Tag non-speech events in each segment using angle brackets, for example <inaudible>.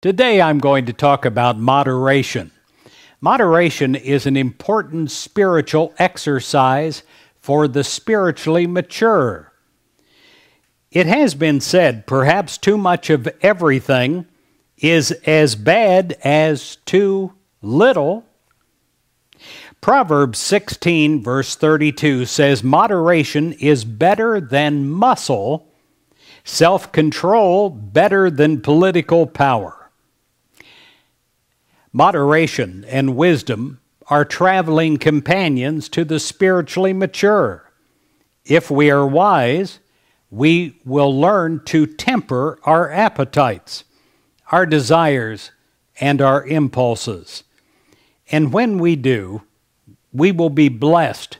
Today I'm going to talk about moderation. Moderation is an important spiritual exercise for the spiritually mature. It has been said perhaps too much of everything is as bad as too little. Proverbs 16, verse 32 says, Moderation is better than muscle, self control better than political power. Moderation and wisdom are traveling companions to the spiritually mature. If we are wise, we will learn to temper our appetites, our desires, and our impulses. And when we do, we will be blessed,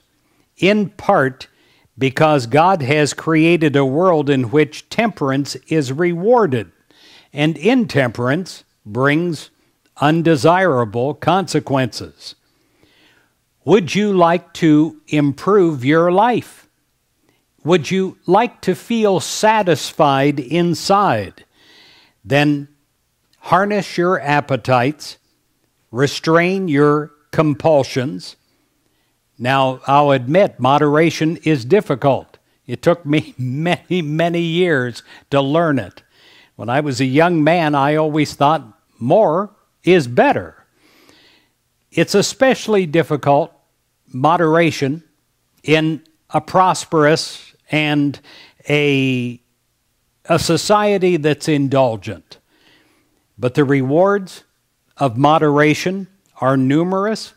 in part because God has created a world in which temperance is rewarded, and intemperance brings undesirable consequences. Would you like to improve your life? Would you like to feel satisfied inside? Then harness your appetites, restrain your compulsions. Now, I'll admit, moderation is difficult. It took me <laughs> many, many years to learn it. When I was a young man, I always thought more is better. It's especially difficult, moderation, in a prosperous and a, a society that's indulgent. But the rewards of moderation are numerous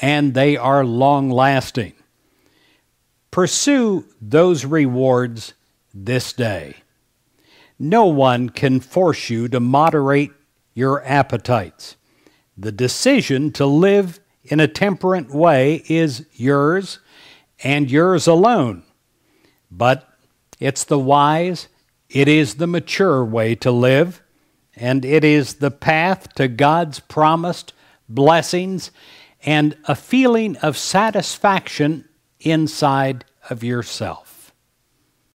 and they are long lasting. Pursue those rewards this day. No one can force you to moderate your appetites. The decision to live in a temperate way is yours and yours alone. But it's the wise, it is the mature way to live, and it is the path to God's promised blessings and a feeling of satisfaction inside of yourself.